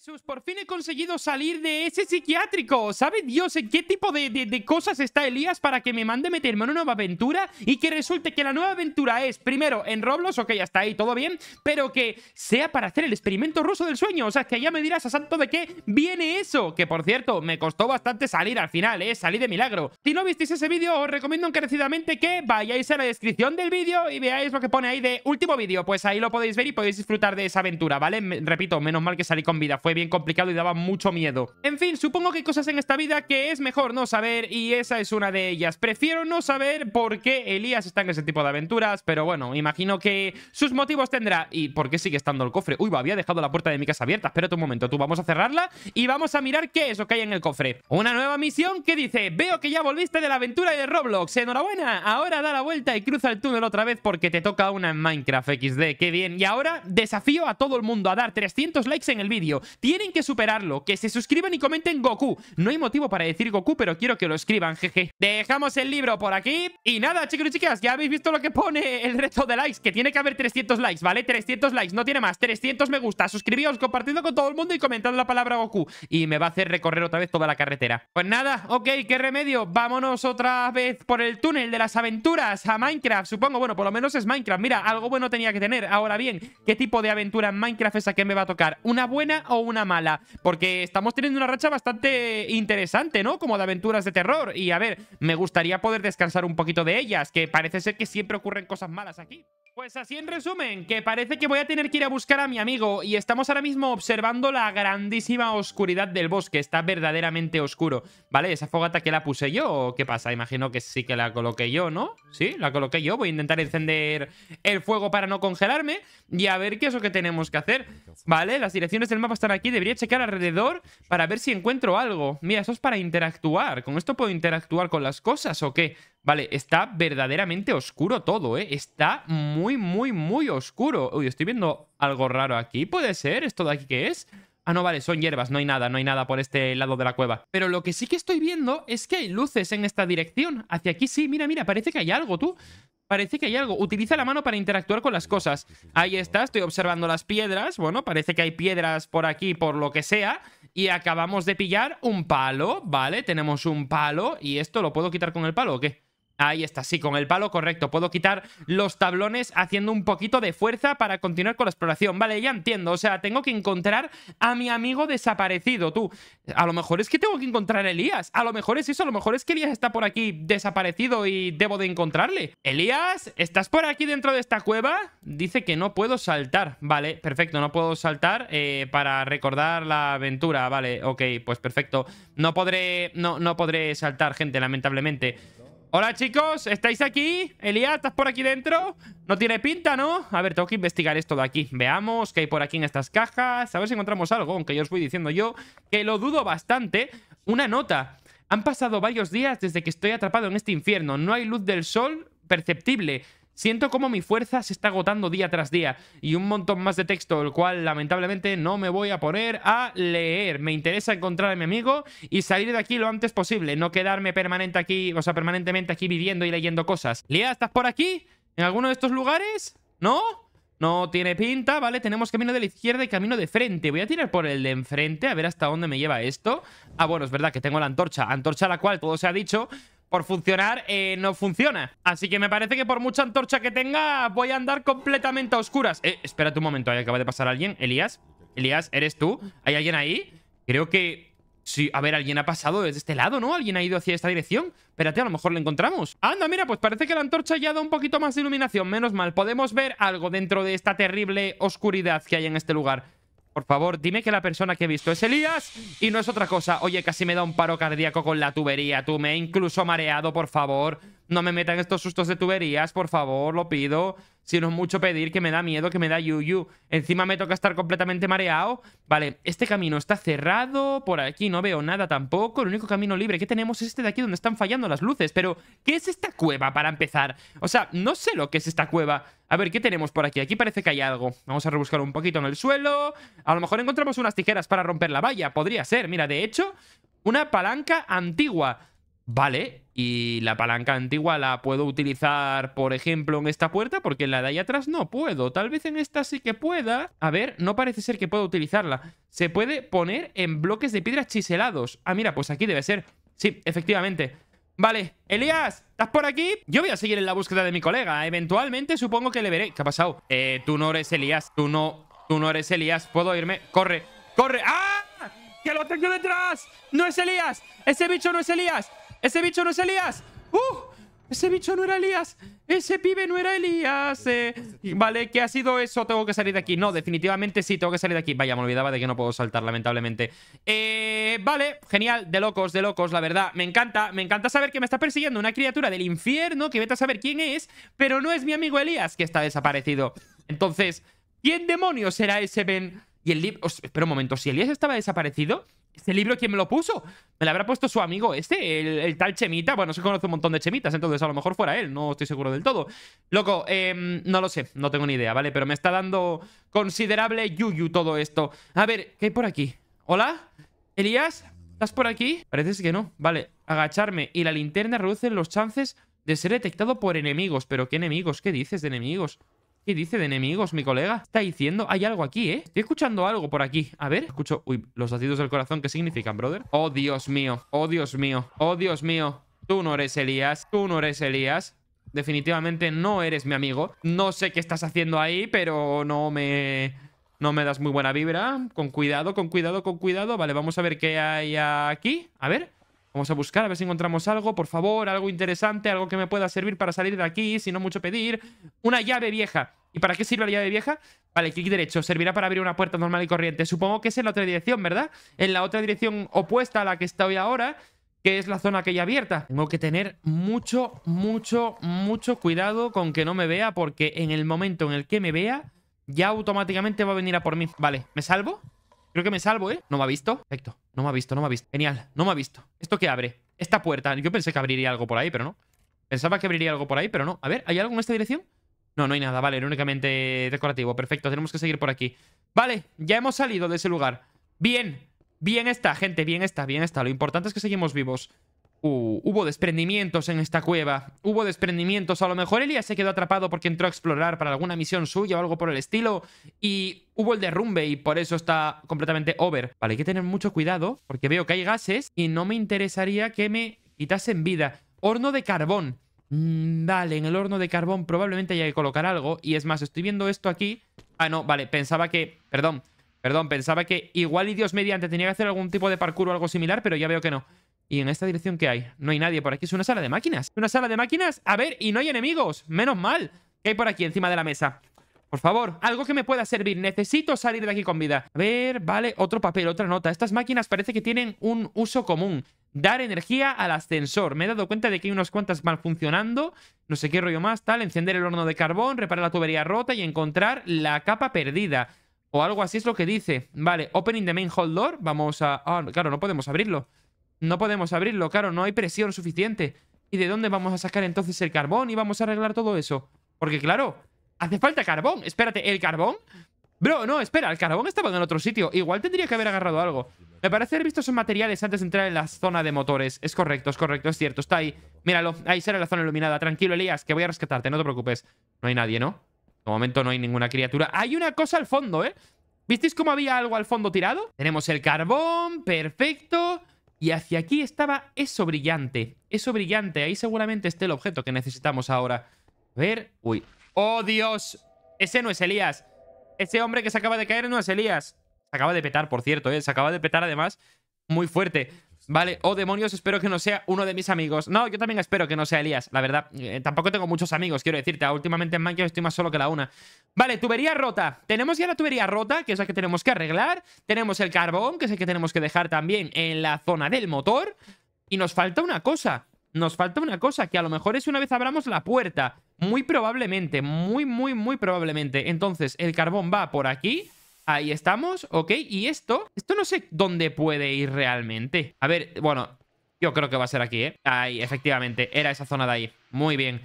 Jesús, por fin he conseguido salir de ese psiquiátrico. ¿Sabe Dios en qué tipo de, cosas está Elías para que me mande meterme en una nueva aventura? Y que resulte que la nueva aventura es, primero, en Roblox, ok, está ahí todo bien, pero que sea para hacer el experimento ruso del sueño. O sea, que ya me dirás a santo de qué viene eso. Que, por cierto, me costó bastante salir al final, ¿eh? Salí de milagro. Si no visteis ese vídeo, os recomiendo encarecidamente que vayáis a la descripción del vídeo y veáis lo que pone ahí de último vídeo. Pues ahí lo podéis ver y podéis disfrutar de esa aventura, ¿vale? repito, menos mal que salí con vida. Fue bien complicado y daba mucho miedo. En fin, supongo que hay cosas en esta vida que es mejor no saber y esa es una de ellas. Prefiero no saber por qué Elías está en ese tipo de aventuras, pero bueno, imagino que sus motivos tendrá. ¿Y por qué sigue estando el cofre? Uy, había dejado la puerta de mi casa abierta. Espérate un momento, tú vamos a cerrarla y vamos a mirar qué es lo que hay en el cofre. Una nueva misión que dice, veo que ya volviste de la aventura de Roblox. Enhorabuena, ahora da la vuelta y cruza el túnel otra vez porque te toca una en Minecraft XD. Qué bien. Y ahora desafío a todo el mundo a dar 300 likes en el vídeo. Tienen que superarlo, que se suscriban y comenten Goku. No hay motivo para decir Goku, pero quiero que lo escriban, jeje. Dejamos el libro por aquí. Y nada, chicos y chicas, ya habéis visto lo que pone el reto de likes, que tiene que haber 300 likes, ¿vale? 300 likes, no tiene más. 300 me gusta. Suscribíos, compartiendo con todo el mundo y comentando la palabra Goku. Y me va a hacer recorrer otra vez toda la carretera. Pues nada, ok, qué remedio. Vámonos otra vez por el túnel de las aventuras a Minecraft, supongo. Bueno, por lo menos es Minecraft. Mira, algo bueno tenía que tener. Ahora bien, ¿qué tipo de aventura en Minecraft es a que me va a tocar? ¿Una buena o una mala? Porque estamos teniendo una racha bastante interesante, ¿no? Como de aventuras de terror. Y a ver, me gustaría poder descansar un poquito de ellas, que parece ser que siempre ocurren cosas malas aquí. Pues así en resumen, que parece que voy a tener que ir a buscar a mi amigo y estamos ahora mismo observando la grandísima oscuridad del bosque, está verdaderamente oscuro. Vale, ¿esa fogata que la puse yo qué pasa? Imagino que sí que la coloqué yo, ¿no? Sí, la coloqué yo, voy a intentar encender el fuego para no congelarme y a ver qué es lo que tenemos que hacer. Vale, las direcciones del mapa están aquí, debería checar alrededor para ver si encuentro algo. Mira, eso es para interactuar, ¿con esto puedo interactuar con las cosas o qué? Vale, está verdaderamente oscuro todo, ¿eh? Está muy, muy, muy oscuro. Uy, estoy viendo algo raro aquí. ¿Puede ser esto de aquí qué es? Ah, no, vale, son hierbas, no hay nada, no hay nada por este lado de la cueva. Pero lo que sí que estoy viendo es que hay luces en esta dirección. Hacia aquí sí, mira, mira, parece que hay algo, tú. Parece que hay algo. Utiliza la mano para interactuar con las cosas. Ahí está, estoy observando las piedras. Bueno, parece que hay piedras por aquí, por lo que sea. Y acabamos de pillar un palo, ¿vale? Tenemos un palo y esto lo puedo quitar con el palo o qué? Ahí está, sí, con el palo correcto. Puedo quitar los tablones haciendo un poquito de fuerza para continuar con la exploración. Vale, ya entiendo. O sea, tengo que encontrar a mi amigo desaparecido, tú. A lo mejor es que tengo que encontrar a Elías. A lo mejor es eso. A lo mejor es que Elías está por aquí desaparecido y debo de encontrarle. Elías, ¿estás por aquí dentro de esta cueva? Dice que no puedo saltar. Vale, perfecto. No puedo saltar eh, para recordar la aventura. Vale, ok, pues perfecto. No podré, no, no podré saltar, gente, lamentablemente. Hola, chicos. ¿Estáis aquí? Elías, ¿estás por aquí dentro? No tiene pinta, ¿no? A ver, tengo que investigar esto de aquí. Veamos qué hay por aquí en estas cajas. A ver si encontramos algo, aunque yo os voy diciendo yo que lo dudo bastante. Una nota. Han pasado varios días desde que estoy atrapado en este infierno. No hay luz del sol perceptible. Siento como mi fuerza se está agotando día tras día y un montón más de texto, el cual lamentablemente no me voy a poner a leer. Me interesa encontrar a mi amigo y salir de aquí lo antes posible, no quedarme permanente aquí, o sea, permanentemente aquí viviendo y leyendo cosas. Lía, ¿estás por aquí? ¿En alguno de estos lugares? ¿No? No tiene pinta, ¿vale? Tenemos camino de la izquierda y camino de frente. Voy a tirar por el de enfrente, a ver hasta dónde me lleva esto. Ah, bueno, es verdad que tengo la antorcha. Antorcha la cual todo se ha dicho, por funcionar, eh, no funciona. Así que me parece que por mucha antorcha que tenga, voy a andar completamente a oscuras. Eh, espérate un momento, ahí ¿eh? acaba de pasar alguien. Elías, Elías, ¿eres tú? ¿Hay alguien ahí? Creo que... Sí, a ver, alguien ha pasado desde este lado, ¿no? Alguien ha ido hacia esta dirección. Espérate, a lo mejor lo encontramos. Anda, mira, pues parece que la antorcha ya da un poquito más de iluminación. Menos mal, podemos ver algo dentro de esta terrible oscuridad que hay en este lugar. Por favor, dime que la persona que he visto es Elías y no es otra cosa. Oye, casi me da un paro cardíaco con la tubería, tú. Me he incluso mareado, por favor. No me metan estos sustos de tuberías, por favor, lo pido. Si no es mucho pedir, que me da miedo, que me da yuyu. Encima me toca estar completamente mareado. Vale, este camino está cerrado. Por aquí no veo nada tampoco. El único camino libre que tenemos es este de aquí donde están fallando las luces. Pero, ¿qué es esta cueva para empezar? O sea, no sé lo que es esta cueva. A ver, ¿qué tenemos por aquí? Aquí parece que hay algo. Vamos a rebuscar un poquito en el suelo. A lo mejor encontramos unas tijeras para romper la valla. Podría ser. Mira, de hecho, una palanca antigua. Vale, y la palanca antigua la puedo utilizar, por ejemplo, en esta puerta, porque en la de ahí atrás no puedo. Tal vez en esta sí que pueda. A ver, no parece ser que pueda utilizarla. Se puede poner en bloques de piedra chiselados. Ah, mira, pues aquí debe ser. Sí, efectivamente. Vale, Elías, ¿estás por aquí? Yo voy a seguir en la búsqueda de mi colega. Eventualmente supongo que le veré. ¿Qué ha pasado? Eh, tú no eres Elías. Tú no... Tú no eres Elías. ¿Puedo irme? ¡Corre! ¡Corre! ¡Ah! ¡Que lo tengo detrás! ¡No es Elías! ¡Ese bicho no es Elías! ¡Ese bicho no es Elías! ¡Uh! Ese bicho no era Elías. Ese pibe no era Elías. Eh. vale, ¿qué ha sido eso? Tengo que salir de aquí. No, definitivamente sí, tengo que salir de aquí. Vaya, me olvidaba de que no puedo saltar, lamentablemente. Eh, vale, genial. De locos, de locos, la verdad. Me encanta, me encanta saber que me está persiguiendo una criatura del infierno que vete a saber quién es, pero no es mi amigo Elías que está desaparecido. Entonces, ¿quién demonios será ese Ben? Y el... libro. Espera un momento, si Elías estaba desaparecido... Este libro, ¿quién me lo puso? Me lo habrá puesto su amigo este, el, tal Chemita. Bueno, se conoce un montón de Chemitas, entonces a lo mejor fuera él, no estoy seguro del todo. Loco, em, no lo sé, no tengo ni idea, ¿vale? Pero me está dando considerable yuyu todo esto. A ver, ¿qué hay por aquí? ¿Hola? ¿Elías? ¿Estás por aquí? Parece que no. Vale, agacharme y la linterna reduce los chances de ser detectado por enemigos. ¿Pero qué enemigos? ¿Qué dices de enemigos? dice de enemigos, mi colega? Está diciendo, hay algo aquí, ¿eh? Estoy escuchando algo por aquí. A ver, escucho... Uy, los latidos del corazón, ¿qué significan, brother? Oh, Dios mío. Oh, Dios mío. Oh, Dios mío. Tú no eres Elías. Tú no eres Elías. Definitivamente no eres mi amigo. No sé qué estás haciendo ahí, pero no me... No me das muy buena vibra. Con cuidado, con cuidado, con cuidado. Vale, vamos a ver qué hay aquí. A ver. Vamos a buscar, a ver si encontramos algo, por favor, algo interesante, algo que me pueda servir para salir de aquí, si no mucho pedir. Una llave vieja. ¿Y para qué sirve la llave vieja? Vale, clic derecho. Servirá para abrir una puerta normal y corriente. Supongo que es en la otra dirección, ¿verdad? En la otra dirección opuesta a la que estoy ahora, que es la zona que ya abierta. Tengo que tener mucho, mucho, mucho cuidado con que no me vea, porque en el momento en el que me vea, ya automáticamente va a venir a por mí. Vale, ¿me salvo? Creo que me salvo, ¿eh? No me ha visto. Perfecto. No me ha visto, no me ha visto. Genial, no me ha visto. ¿Esto qué abre? Esta puerta. Yo pensé que abriría algo por ahí, pero no. Pensaba que abriría algo por ahí, pero no. A ver, ¿hay algo en esta dirección? No, no hay nada, vale, era únicamente decorativo. Perfecto, tenemos que seguir por aquí. Vale, ya hemos salido de ese lugar. Bien, bien está, gente, bien está, bien está. Lo importante es que seguimos vivos. Uh, hubo desprendimientos en esta cueva. Hubo desprendimientos. A lo mejor Elia se quedó atrapado porque entró a explorar para alguna misión suya o algo por el estilo. Y hubo el derrumbe y por eso está completamente over. Vale, hay que tener mucho cuidado porque veo que hay gases y no me interesaría que me quitasen vida. Horno de carbón. Mm, vale, en el horno de carbón probablemente haya que colocar algo. Y es más, estoy viendo esto aquí. Ah, no, vale, pensaba que... Perdón, perdón, pensaba que igual y Dios mediante tenía que hacer algún tipo de parkour o algo similar, pero ya veo que no. ¿Y en esta dirección qué hay? No hay nadie por aquí. Es una sala de máquinas. ¿Una sala de máquinas? A ver, y no hay enemigos. Menos mal. ¿Qué hay por aquí encima de la mesa? Por favor, algo que me pueda servir. Necesito salir de aquí con vida. A ver, vale, otro papel, otra nota. Estas máquinas parece que tienen un uso común. Dar energía al ascensor. Me he dado cuenta de que hay unas cuantas mal funcionando. No sé qué rollo más, tal. Encender el horno de carbón, reparar la tubería rota y encontrar la capa perdida. O algo así es lo que dice. Vale, opening the main hold door. Vamos a... Ah, claro, no podemos abrirlo. No podemos abrirlo, claro, no hay presión suficiente. ¿Y de dónde vamos a sacar entonces el carbón y vamos a arreglar todo eso? Porque claro, ¿Hace falta carbón? Espérate, ¿el carbón? Bro, no, espera, el carbón estaba en otro sitio. Igual tendría que haber agarrado algo. Me parece haber visto esos materiales antes de entrar en la zona de motores. Es correcto, es correcto, es cierto. Está ahí. Míralo, ahí será la zona iluminada. Tranquilo, Elías, que voy a rescatarte, no te preocupes. No hay nadie, ¿no? De momento no hay ninguna criatura. Hay una cosa al fondo, ¿eh? ¿Visteis cómo había algo al fondo tirado? Tenemos el carbón, perfecto. Y hacia aquí estaba eso brillante. Eso brillante. Ahí seguramente esté el objeto que necesitamos ahora. A ver... Uy, ¡Oh, Dios! Ese no es Elías. Ese hombre que se acaba de caer no es Elías. Se acaba de petar, por cierto, ¿eh? Se acaba de petar, además, muy fuerte. Vale, oh demonios, espero que no sea uno de mis amigos. No, yo también espero que no sea Elías, la verdad. Eh, tampoco tengo muchos amigos, quiero decirte. Últimamente en Minecraft estoy más solo que la una. Vale, tubería rota. Tenemos ya la tubería rota, que es la que tenemos que arreglar. Tenemos el carbón, que es el que tenemos que dejar también en la zona del motor. Y nos falta una cosa nos falta una cosa, que a lo mejor es una vez abramos la puerta. Muy probablemente, muy, muy, muy probablemente. Entonces, el carbón va por aquí. Ahí estamos, ¿ok? Y esto, esto no sé dónde puede ir realmente. A ver, bueno, yo creo que va a ser aquí, ¿eh? Ahí, efectivamente, era esa zona de ahí. Muy bien.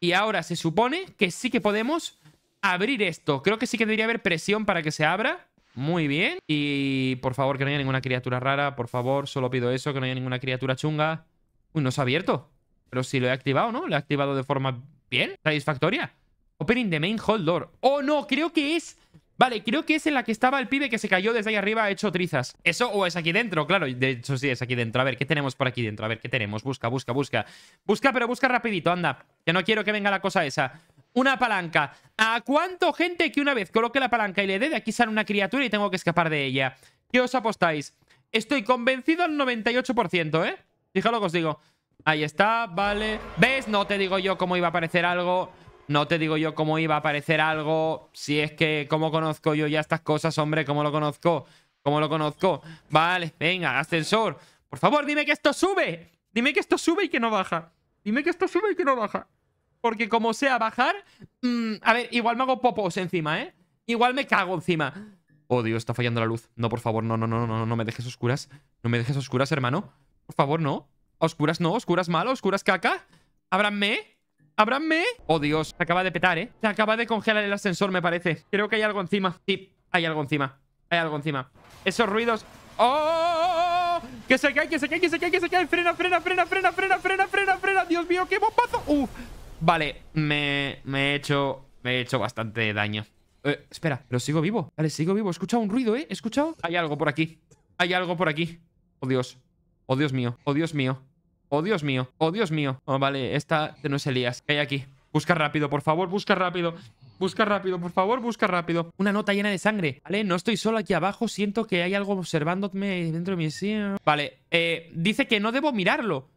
Y ahora se supone que sí que podemos abrir esto. Creo que sí que debería haber presión para que se abra. Muy bien. Y por favor, que no haya ninguna criatura rara. Por favor, solo pido eso, que no haya ninguna criatura chunga no se ha abierto. Pero si lo he activado, ¿no? Lo he activado de forma bien, satisfactoria. Opening the main holder door. ¡Oh, no! Creo que es... Vale, creo que es en la que estaba el pibe que se cayó desde ahí arriba hecho trizas. Eso o es aquí dentro, claro. De hecho, sí, es aquí dentro. A ver, ¿qué tenemos por aquí dentro? A ver, ¿qué tenemos? Busca, busca, busca. Busca, pero busca rapidito, anda. ya no quiero que venga la cosa esa. Una palanca. ¿A cuánto gente que una vez coloque la palanca y le dé de aquí sale una criatura y tengo que escapar de ella? ¿Qué os apostáis? Estoy convencido al 98%, ¿eh? Fíjalo que os digo. Ahí está, vale. ¿Ves? No te digo yo cómo iba a aparecer algo. No te digo yo cómo iba a aparecer algo. Si es que, ¿cómo conozco yo ya estas cosas, hombre? ¿Cómo lo conozco? ¿Cómo lo conozco? Vale, venga, ascensor. Por favor, dime que esto sube. Dime que esto sube y que no baja. Dime que esto sube y que no baja. Porque como sea bajar... Mm, a ver, igual me hago popos encima, ¿eh? Igual me cago encima. Oh, Dios, está fallando la luz. No, por favor, no, no, no, no, no me dejes oscuras. No me dejes oscuras, hermano. Por favor, no. Oscuras no, oscuras malo, oscuras caca. Ábranme. ¡Ábranme! Oh, Dios. Se acaba de petar, ¿eh? Se acaba de congelar el ascensor, me parece. Creo que hay algo encima. Sí, hay algo encima. Hay algo encima. Esos ruidos... ¡Oh! ¡Que se cae, que se cae, que se cae, que se cae! ¡Frena, frena, frena, frena, frena, frena, frena, frena! ¡Dios mío, qué bombazo! ¡Uf! Vale, me, me he hecho... Me he hecho bastante daño. Eh, espera, pero sigo vivo. Vale, sigo vivo. He escuchado un ruido, ¿eh? He escuchado... Hay algo por aquí. Hay algo por aquí. Oh, Dios. Oh, Dios mío. Oh, Dios mío. Oh, Dios mío. Oh, Dios mío. Oh, vale, esta no es Elías. ¿Qué hay aquí? Busca rápido, por favor, busca rápido. Busca rápido, por favor, busca rápido. Una nota llena de sangre, ¿vale? No estoy solo aquí abajo, siento que hay algo observándome dentro de mi... Vale, eh, dice que no debo mirarlo.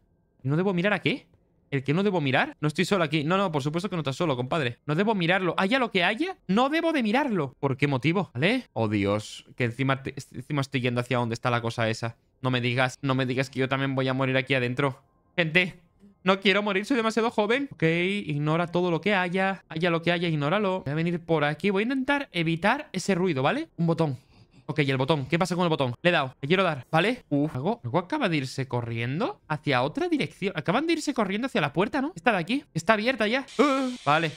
¿No debo mirar a qué? ¿El que no debo mirar? No estoy solo aquí. No, no, por supuesto que no estás solo, compadre. No debo mirarlo. Haya lo que haya, no debo de mirarlo. ¿Por qué motivo? ¿Vale? Oh, Dios. Que encima, encima estoy yendo hacia donde está la cosa esa. No me digas, no me digas que yo también voy a morir aquí adentro. Gente, no quiero morir, soy demasiado joven. Ok, ignora todo lo que haya. Haya lo que haya, ignóralo. Voy a venir por aquí. Voy a intentar evitar ese ruido, ¿vale? Un botón. Ok, ¿y el botón? ¿Qué pasa con el botón? Le he dado. Le quiero dar. ¿Vale? Uf. ¿Algo luego acaba de irse corriendo hacia otra dirección. Acaban de irse corriendo hacia la puerta, ¿no? Está de aquí. Está abierta ya. Uh, vale.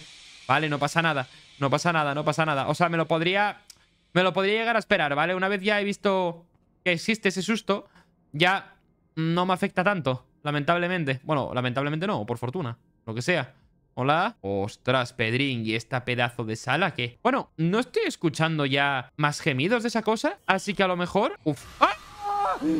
Vale, no pasa nada. No pasa nada, no pasa nada. O sea, me lo podría... Me lo podría llegar a esperar, ¿vale? Una vez ya he visto que existe ese susto ya no me afecta tanto, lamentablemente. Bueno, lamentablemente no, por fortuna, lo que sea. Hola. Ostras, Pedrín, ¿y esta pedazo de sala qué? Bueno, no estoy escuchando ya más gemidos de esa cosa, así que a lo mejor... Uf. ¡Ah!